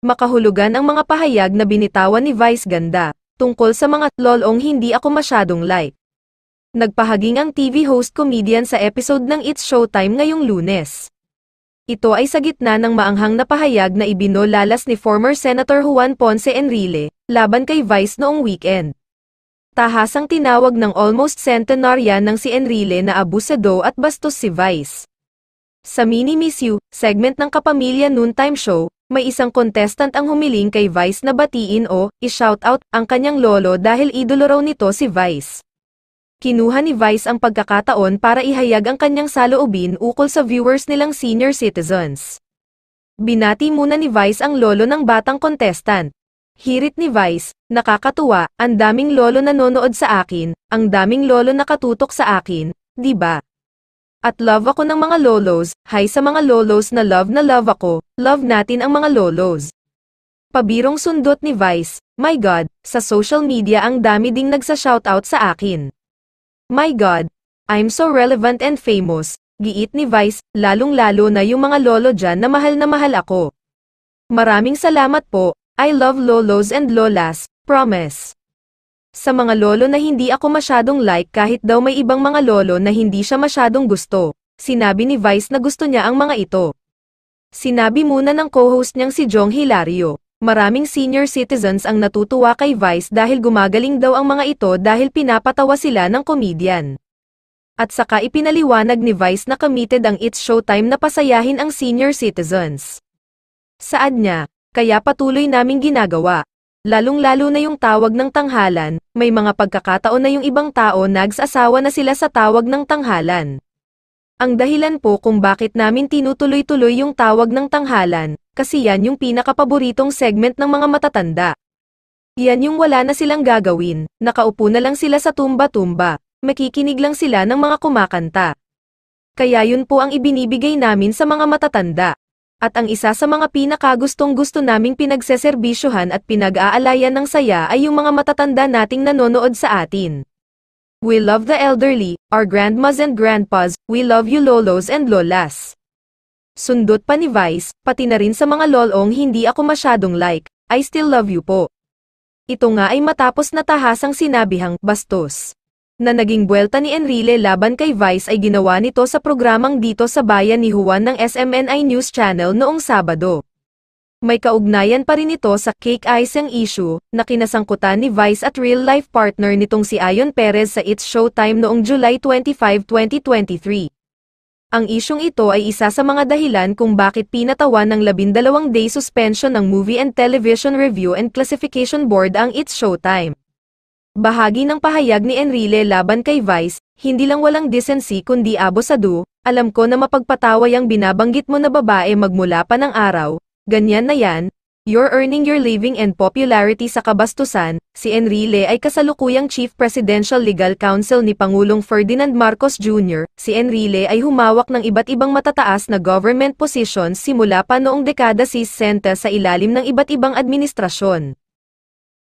makahulugan ang mga pahayag na binitawan ni Vice Ganda, tungkol sa mga lolong hindi ako masyadong like. Nagpahaging ang TV host comedian sa episode ng It's Showtime ngayong lunes. Ito ay sa gitna ng maanghang na pahayag na ibinolalas ni former Senator Juan Ponce Enrile, laban kay Vice noong weekend. Tahasang tinawag ng almost centenarian ng si Enrile na abusado at bastos si Vice. Sa Mini Miss You, segment ng Kapamilya Noontime Show, may isang contestant ang humiling kay Vice na batiin o i-shoutout ang kanyang lolo dahil idolo raw nito si Vice. Kinuha ni Vice ang pagkakataon para ihayag ang kanyang saloobin ukol sa viewers nilang senior citizens. Binati muna ni Vice ang lolo ng batang contestant. Hirit ni Vice, nakakatuwa, ang daming lolo nanonood sa akin, ang daming lolo na katutok sa akin, di ba? At love ako ng mga lolos, hi sa mga lolos na love na love ako, love natin ang mga lolos. Pabirong sundot ni Vice, my god, sa social media ang dami ding nagsa-shoutout sa akin. My god, I'm so relevant and famous, giit ni Vice, lalong-lalo na yung mga lolo dyan na mahal na mahal ako. Maraming salamat po, I love lolos and lolas, promise. Sa mga lolo na hindi ako masyadong like kahit daw may ibang mga lolo na hindi siya masyadong gusto. Sinabi ni Vice na gusto niya ang mga ito. Sinabi muna ng co-host niyang si Jong Hilario. Maraming senior citizens ang natutuwa kay Vice dahil gumagaling daw ang mga ito dahil pinapatawa sila ng comedian. At saka ipinaliwanag ni Vice na committed ang It's Showtime na pasayahin ang senior citizens. Saad niya, kaya patuloy naming ginagawa. Lalong-lalo na yung tawag ng tanghalan, may mga pagkakataon na yung ibang tao nagsasawa na sila sa tawag ng tanghalan. Ang dahilan po kung bakit namin tinutuloy-tuloy yung tawag ng tanghalan, kasi yan yung pinakapaboritong segment ng mga matatanda. Yan yung wala na silang gagawin, nakaupo na lang sila sa tumba-tumba, makikinig lang sila ng mga kumakanta. Kaya yun po ang ibinibigay namin sa mga matatanda at ang isa sa mga pinakagustong gusto naming pinagseserbisyohan at pinag-aalayan ng saya ay yung mga matatanda nating nanonood sa atin. We love the elderly, our grandmas and grandpas, we love you lolos and lolas. Sundot pa ni Vice, pati na rin sa mga lolong hindi ako masyadong like, I still love you po. Ito nga ay matapos na tahasang sinabihang bastos na naging buwelta ni Enrile laban kay Vice ay ginawa nito sa programang Dito sa Bayan ni Juan ng SMNI News Channel noong Sabado. May kaugnayan pa rin ito sa Cake Icing issue na kinasangkutan ni Vice at real-life partner nitong si Ayon Perez sa It's Showtime noong July 25, 2023. Ang isyong ito ay isa sa mga dahilan kung bakit pinatawan ng 12-day suspension ng Movie and Television Review and Classification Board ang It's Showtime. Bahagi ng pahayag ni Enrile laban kay Vice, hindi lang walang decency kundi abosado, alam ko na mapagpataway ang binabanggit mo na babae magmula pa ng araw, ganyan na yan, you're earning your living and popularity sa kabastusan, si Enrile ay kasalukuyang Chief Presidential Legal Counsel ni Pangulong Ferdinand Marcos Jr., si Enrile ay humawak ng iba't ibang matataas na government positions simula pa noong dekada si Senta sa ilalim ng iba't ibang administrasyon.